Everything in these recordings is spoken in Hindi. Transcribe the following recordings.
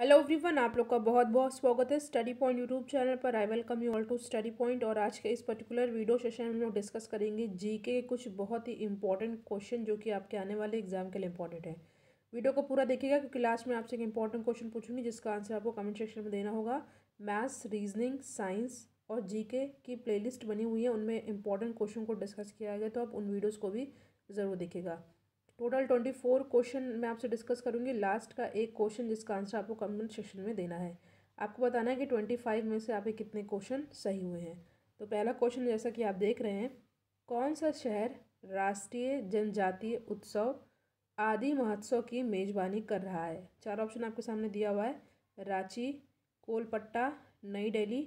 हेलो एवरीवन आप लोग का बहुत बहुत स्वागत है स्टडी पॉइंट यूट्यूब चैनल पर I welcome you all to Study Point और आज के इस पर्टिकुलर वीडियो सेशन में हम लोग डिस्कस करेंगे जी के कुछ बहुत ही इंपॉर्टेंट क्वेश्चन जो कि आपके आने वाले एग्जाम के लिए इंपॉर्टेंट है वीडियो को पूरा देखिएगा क्योंकि लास्ट में आपसे एक इंपॉर्टेंट क्वेश्चन पूछूंगी जिसका आंसर आपको कमेंट सेक्शन में देना होगा मैथ्स रीजनिंग साइंस और जी की प्ले बनी हुई है उनमें इंपॉर्टेंट क्वेश्चन को डिस्कस किया गया तो आप उन वीडियोज़ को भी ज़रूर देखिएगा टोटल ट्वेंटी फोर क्वेश्चन मैं आपसे डिस्कस करूँगी लास्ट का एक क्वेश्चन जिसका आंसर आपको कमेंट सेक्शन में देना है आपको बताना है कि ट्वेंटी फाइव में से आपके कितने क्वेश्चन सही हुए हैं तो पहला क्वेश्चन जैसा कि आप देख रहे हैं कौन सा शहर राष्ट्रीय जनजातीय उत्सव आदि महोत्सव की मेज़बानी कर रहा है चार ऑप्शन आपके सामने दिया हुआ है रांची कोलपट्टा नई दिल्ली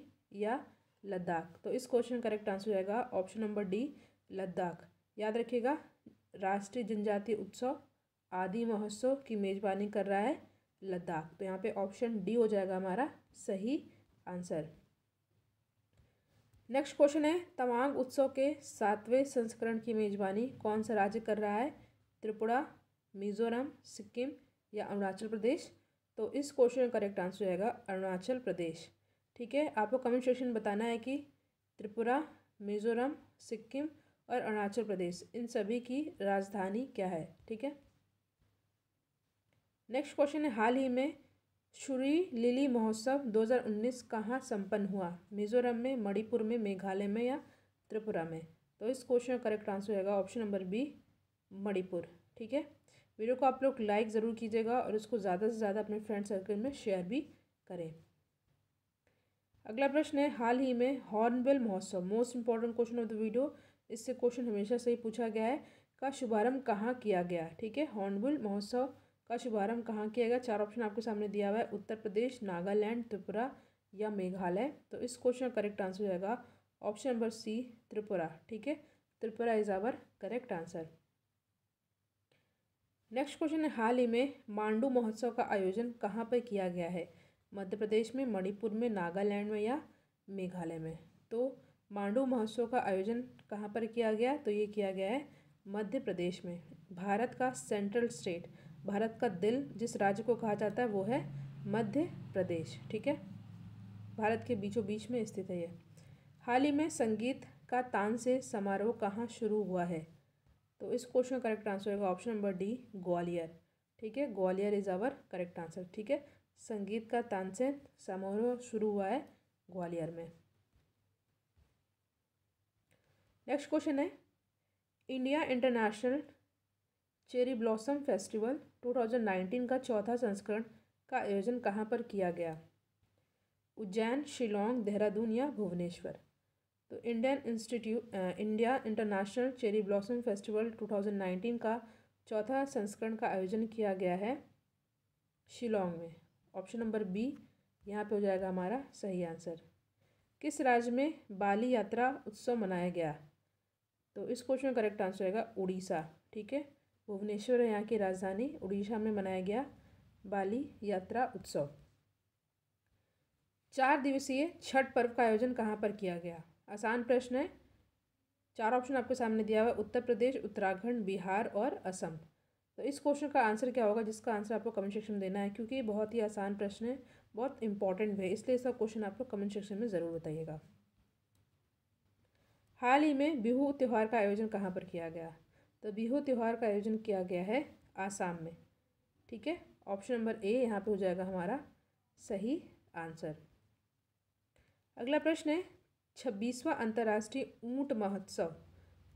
या लद्दाख तो इस क्वेश्चन करेक्ट आंसर जाएगा ऑप्शन नंबर डी लद्दाख याद रखिएगा राष्ट्रीय जनजातीय उत्सव आदि महोत्सव की मेज़बानी कर रहा है लद्दाख तो यहाँ पे ऑप्शन डी हो जाएगा हमारा सही आंसर नेक्स्ट क्वेश्चन है तवांग उत्सव के सातवें संस्करण की मेज़बानी कौन सा राज्य कर रहा है त्रिपुरा मिजोरम सिक्किम या अरुणाचल प्रदेश तो इस क्वेश्चन का करेक्ट आंसर हो जाएगा अरुणाचल प्रदेश ठीक है आपको कमेंट सेक्शन बताना है कि त्रिपुरा मिजोरम सिक्किम और अरुणाचल प्रदेश इन सभी की राजधानी क्या है ठीक है नेक्स्ट क्वेश्चन है हाल ही में श्री लिली महोत्सव 2019 कहाँ संपन्न हुआ मिजोरम में मणिपुर में मेघालय में या त्रिपुरा में तो इस क्वेश्चन का करेक्ट आंसर होगा ऑप्शन नंबर बी मणिपुर ठीक है वीडियो को आप लोग लाइक ज़रूर कीजिएगा और इसको ज़्यादा से ज़्यादा अपने फ्रेंड सर्कल में शेयर भी करें अगला प्रश्न है हाल ही में हॉर्नबिल महोत्सव most important question of the video इससे क्वेश्चन हमेशा से ही पूछा गया है का शुभारंभ कहाँ किया गया ठीक है हॉर्नबुल महोत्सव का शुभारंभ कहाँ किया गया चार ऑप्शन आपके सामने दिया हुआ है उत्तर प्रदेश नागालैंड त्रिपुरा या मेघालय तो इस क्वेश्चन का करेक्ट आंसर होगा ऑप्शन नंबर सी त्रिपुरा ठीक है Tripura is our correct answer next question है हाल ही में मांडू महोत्सव का आयोजन कहाँ पर किया गया है मध्य प्रदेश में मणिपुर में नागालैंड में या मेघालय में तो मांडू महोत्सव का आयोजन कहाँ पर किया गया तो ये किया गया है मध्य प्रदेश में भारत का सेंट्रल स्टेट भारत का दिल जिस राज्य को कहा जाता है वो है मध्य प्रदेश ठीक है भारत के बीचों बीच में स्थित है ये हाल ही में संगीत का तानसे समारोह कहाँ शुरू हुआ है तो इस क्वेश्चन का करेक्ट आंसर होगा ऑप्शन नंबर डी ग्वालियर ठीक है Gwalior is our correct answer ठीक है संगीत का तानसेन समारोह शुरू हुआ है ग्वालियर में नेक्स्ट क्वेश्चन है India International Cherry Blossom Festival 2019 का चौथा संस्करण का आयोजन कहाँ पर किया गया उज्जैन शिलोंग देहरादून या भुवनेश्वर तो Indian Institute India International Cherry Blossom Festival 2019 का चौथा संस्करण का आयोजन किया गया है शिलोंग में ऑप्शन नंबर बी यहाँ पे हो जाएगा हमारा सही आंसर किस राज्य में बाली यात्रा उत्सव मनाया गया तो इस क्वेश्चन का करेक्ट आंसर रहेगा उड़ीसा ठीक है भुवनेश्वर है यहाँ की राजधानी उड़ीसा में मनाया गया बाली यात्रा उत्सव चार दिवसीय छठ पर्व का आयोजन कहाँ पर किया गया आसान प्रश्न है चार ऑप्शन आपके सामने दिया हुआ है उत्तर प्रदेश उत्तराखंड बिहार और असम तो इस क्वेश्चन का आंसर क्या होगा जिसका आंसर आपको कमेंट सेक्शन में देना है क्योंकि ये बहुत ही आसान प्रश्न है बहुत इंपॉर्टेंट है इसलिए इसका क्वेश्चन आपको कमेंट सेक्शन में ज़रूर बताइएगा हाल ही में बिहू त्यौहार का आयोजन कहाँ पर किया गया तो बिहू त्यौहार का आयोजन किया गया है आसाम में ठीक है ऑप्शन नंबर ए यहाँ पे हो जाएगा हमारा सही आंसर अगला प्रश्न है छब्बीसवां अंतर्राष्ट्रीय ऊँट महोत्सव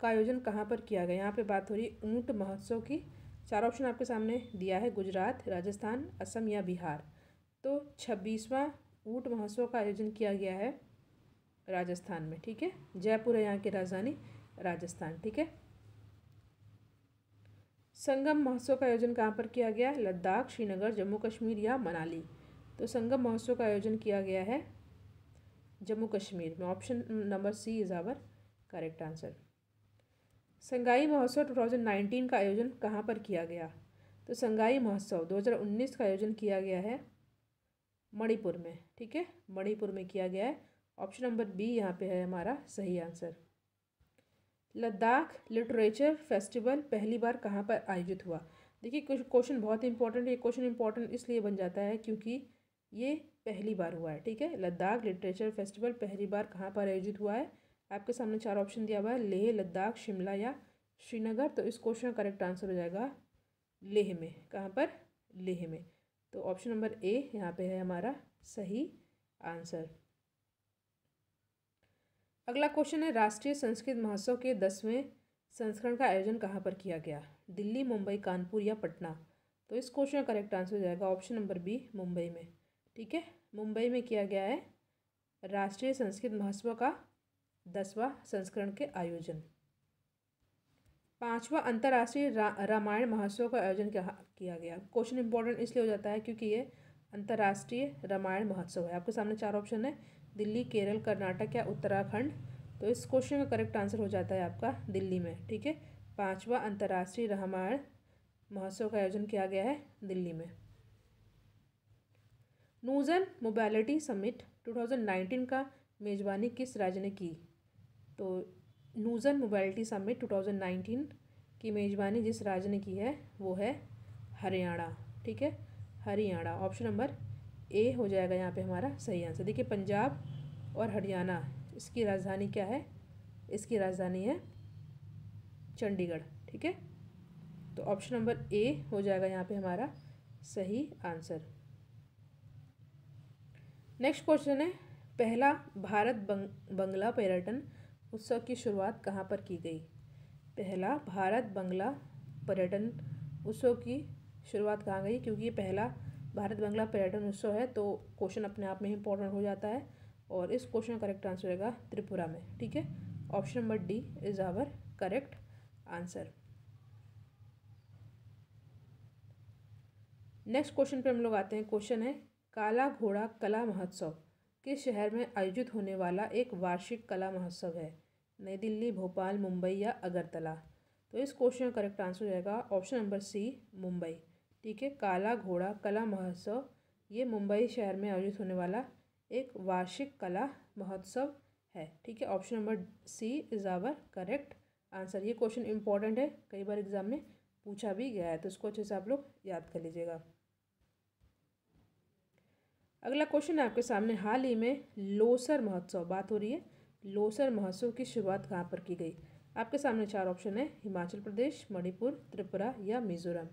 का आयोजन कहाँ पर किया गया यहाँ पे बात हो रही है ऊँट महोत्सव की चार ऑप्शन आपके सामने दिया है गुजरात राजस्थान असम या बिहार तो छब्बीसवां ऊँट महोत्सव का आयोजन किया गया है राजस्थान में ठीक है जयपुर है यहाँ की राजधानी राजस्थान ठीक है संगम महोत्सव का आयोजन कहाँ पर किया गया है लद्दाख श्रीनगर जम्मू कश्मीर या मनाली तो संगम महोत्सव का आयोजन किया गया है जम्मू कश्मीर में option number C is our correct answer Sangai महोत्सव 2019 का आयोजन कहाँ पर किया गया तो संगाई महोत्सव 2019 का आयोजन किया गया है मणिपुर में ठीक है मणिपुर में किया गया है ऑप्शन नंबर बी यहाँ पे है हमारा सही आंसर लद्दाख लिटरेचर फेस्टिवल पहली बार कहाँ पर आयोजित हुआ देखिए क्वेश्चन बहुत इंपॉर्टेंट ये क्वेश्चन इंपॉर्टेंट इसलिए बन जाता है क्योंकि ये पहली बार हुआ है ठीक है लद्दाख लिटरेचर फेस्टिवल पहली बार कहाँ पर आयोजित हुआ है आपके सामने चार ऑप्शन दिया हुआ है लेह लद्दाख शिमला या श्रीनगर तो इस क्वेश्चन का करेक्ट आंसर हो जाएगा लेह में कहाँ पर लेह में तो ऑप्शन नंबर ए यहाँ पे है हमारा सही आंसर अगला क्वेश्चन है राष्ट्रीय संस्कृत महोत्सव के दसवें संस्करण का आयोजन कहाँ पर किया गया दिल्ली मुंबई कानपुर या पटना तो इस क्वेश्चन का करेक्ट आंसर हो जाएगा ऑप्शन नंबर बी मुंबई में ठीक है मुंबई में किया गया है राष्ट्रीय संस्कृत महोत्सव का दसवां संस्करण के आयोजन पांचवा अंतर्राष्ट्रीय रा, रामायण महोत्सव का आयोजन किया गया क्वेश्चन इंपॉर्टेंट इसलिए हो जाता है क्योंकि ये अंतर्राष्ट्रीय रामायण महोत्सव है आपके सामने चार ऑप्शन है दिल्ली केरल कर्नाटक या उत्तराखंड तो इस क्वेश्चन का करेक्ट आंसर हो जाता है आपका दिल्ली में ठीक है पाँचवा अंतर्राष्ट्रीय रामायण महोत्सव का आयोजन किया गया है दिल्ली में नूजन मोबैलिटी समिट टू नाइनटीन का मेज़बानी किस राज्य ने की तो नूजन मोबैलिटी समिट टू नाइनटीन की मेज़बानी जिस राज्य ने की है वो है हरियाणा ठीक है हरियाणा ऑप्शन नंबर ए हो जाएगा यहाँ पे हमारा सही आंसर देखिए पंजाब और हरियाणा इसकी राजधानी क्या है इसकी राजधानी है चंडीगढ़ ठीक है तो ऑप्शन नंबर ए हो जाएगा यहाँ पे हमारा सही आंसर नेक्स्ट क्वेश्चन है पहला भारत बंग बंगला पर्यटन उत्सव की शुरुआत कहाँ पर की गई पहला भारत बंगला पर्यटन उत्सव की शुरुआत कहाँ गई क्योंकि ये पहला भारत बंगला पर्यटन उत्सव है तो क्वेश्चन अपने आप में इंपॉर्टेंट हो जाता है और इस क्वेश्चन का करेक्ट आंसर रहेगा त्रिपुरा में ठीक है option number D is our correct answer next question पर हम लोग आते हैं क्वेश्चन है काला घोड़ा कला महोत्सव किस शहर में आयोजित होने वाला एक वार्षिक कला महोत्सव है नई दिल्ली भोपाल मुंबई या अगरतला तो इस क्वेश्चन का करेक्ट आंसर रहेगा ऑप्शन नंबर सी मुंबई ठीक है काला घोड़ा कला महोत्सव ये मुंबई शहर में आयोजित होने वाला एक वार्षिक कला महोत्सव है ठीक है option number C is our correct answer ये क्वेश्चन इंपॉर्टेंट है कई बार एग्जाम में पूछा भी गया है तो इसको अच्छे से आप लोग याद कर लीजिएगा अगला क्वेश्चन है आपके सामने हाल ही में लोसर महोत्सव बात हो रही है लोसर महोत्सव की शुरुआत कहाँ पर की गई आपके सामने चार ऑप्शन है हिमाचल प्रदेश मणिपुर त्रिपुरा या मिजोरम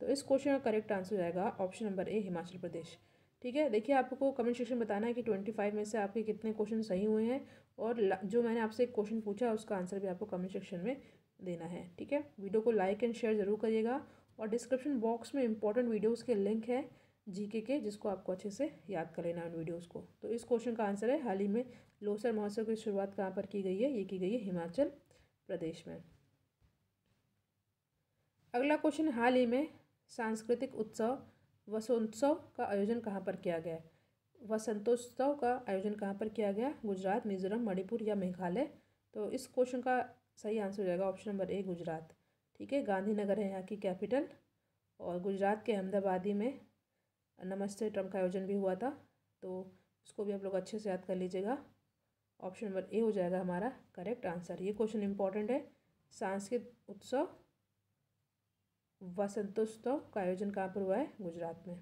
तो इस क्वेश्चन का करेक्ट आंसर हो जाएगा option number A Himachal Pradesh ठीक है देखिए आपको कमेंट सेक्शन में बताना है कि ट्वेंटी फाइव में से आपके कितने क्वेश्चन सही हुए हैं और जो मैंने आपसे एक क्वेश्चन पूछा उसका आंसर भी आपको कमेंट सेक्शन में देना है ठीक है वीडियो को लाइक एंड शेयर ज़रूर करिएगा और डिस्क्रिप्शन बॉक्स में इंपॉर्टेंट वीडियोज़ के लिंक है जीके के जिसको आपको अच्छे से याद कर लेना उन वीडियोज़ को तो इस क्वेश्चन का आंसर है हाल ही में लोसर महोत्सव की शुरुआत कहाँ पर की गई है ये की गई है हिमाचल प्रदेश में अगला क्वेश्चन हाल ही में सांस्कृतिक उत्सव वसंतोत्सव का आयोजन कहाँ पर किया गया वसंतोत्सव का आयोजन कहाँ पर किया गया गुजरात मिजोरम मणिपुर या मेघालय तो इस क्वेश्चन का सही आंसर हो जाएगा ऑप्शन नंबर ए गुजरात ठीक है गांधीनगर है यहाँ की कैपिटल और गुजरात के अहमदाबादी में नमस्ते ट्रम्प का आयोजन भी हुआ था तो उसको भी आप लोग अच्छे से याद कर लीजिएगा ऑप्शन नंबर ए हो जाएगा हमारा करेक्ट आंसर ये क्वेश्चन इंपॉर्टेंट है सांस्कृतिक उत्सव वसंतोत्सव का आयोजन कहाँ पर हुआ है गुजरात में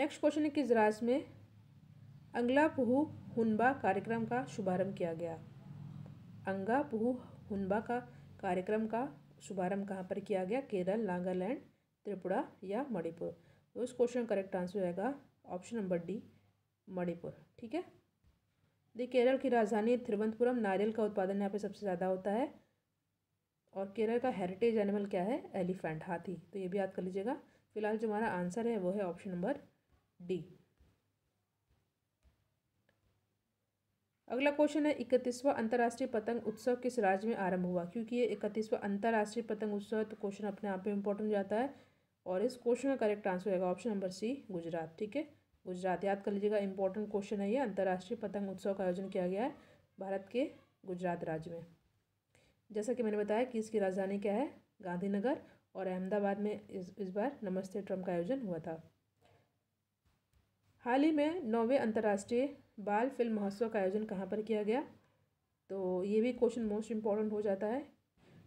नेक्स्ट क्वेश्चन है किस राज्य में अंगला पुहू हुनबा कार्यक्रम का शुभारंभ किया गया अंगा पुहू हुनबा का कार्यक्रम का शुभारंभ कहाँ पर किया गया केरल नागालैंड त्रिपुरा या मणिपुर तो इस क्वेश्चन का करेक्ट आंसर रहेगा ऑप्शन नंबर डी मणिपुर ठीक है देखिए केरल की राजधानी तिरुवनंतपुरम नारियल का उत्पादन यहाँ पे सबसे ज़्यादा होता है और केरल का हेरिटेज एनिमल क्या है एलिफेंट हाथी तो ये भी याद कर लीजिएगा फिलहाल जो हमारा आंसर है वो है ऑप्शन नंबर डी अगला क्वेश्चन है इकतीसवां अंतर्राष्ट्रीय पतंग उत्सव किस राज्य में आरंभ हुआ क्योंकि ये इकतीसवां अंतर्राष्ट्रीय पतंग उत्सव है तो क्वेश्चन अपने आप में इंपॉर्टेंट जाता है और इस क्वेश्चन का करेक्ट आंसर होगा ऑप्शन नंबर सी गुजरात ठीक है गुजरात याद कर लीजिएगा इंपॉर्टेंट क्वेश्चन है ये अंतर्राष्ट्रीय पतंग उत्सव का आयोजन किया गया है भारत के गुजरात राज्य में जैसा कि मैंने बताया कि इसकी राजधानी क्या है गांधीनगर और अहमदाबाद में इस इस बार नमस्ते ट्रम्प का आयोजन हुआ था हाल ही में नौवे अंतर्राष्ट्रीय बाल फिल्म महोत्सव का आयोजन कहाँ पर किया गया तो ये भी क्वेश्चन मोस्ट इम्पॉर्टेंट हो जाता है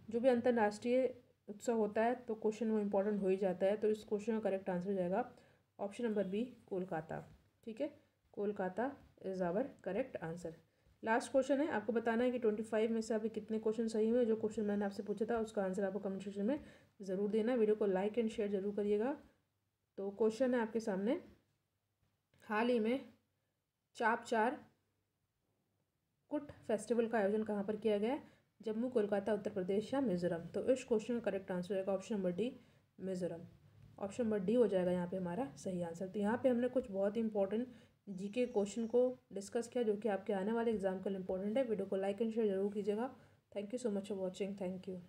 जो भी अंतर्राष्ट्रीय उत्सव होता है तो क्वेश्चन वो इम्पोर्टेंट हो ही जाता है तो इस क्वेश्चन का करेक्ट आंसर हो जाएगा ऑप्शन नंबर बी कोलकाता ठीक है Kolkata is our correct answer last question है आपको बताना है कि ट्वेंटी फाइव में से अभी कितने क्वेश्चन सही हुए जो क्वेश्चन मैंने आपसे पूछा था उसका आंसर आपको कमेंट सेक्शन में ज़रूर देना वीडियो को लाइक एंड शेयर जरूर करिएगा तो क्वेश्चन है आपके सामने हाल ही में चाप चार कुट फेस्टिवल का आयोजन कहाँ पर किया गया जम्मू कोलकाता उत्तर प्रदेश या मिजोरम तो इस क्वेश्चन का करेक्ट आंसर होगा option number D Mizoram option number D हो जाएगा यहाँ पे हमारा सही आंसर तो यहाँ पे हमने कुछ बहुत ही इंपॉर्टेंट जीके क्वेश्चन को डिस्कस किया जो कि आपके आने वाले एग्जाम के लिए इंपॉर्टेंट है वीडियो को लाइक एंड शेयर जरूर कीजिएगा thank you so much for watching thank you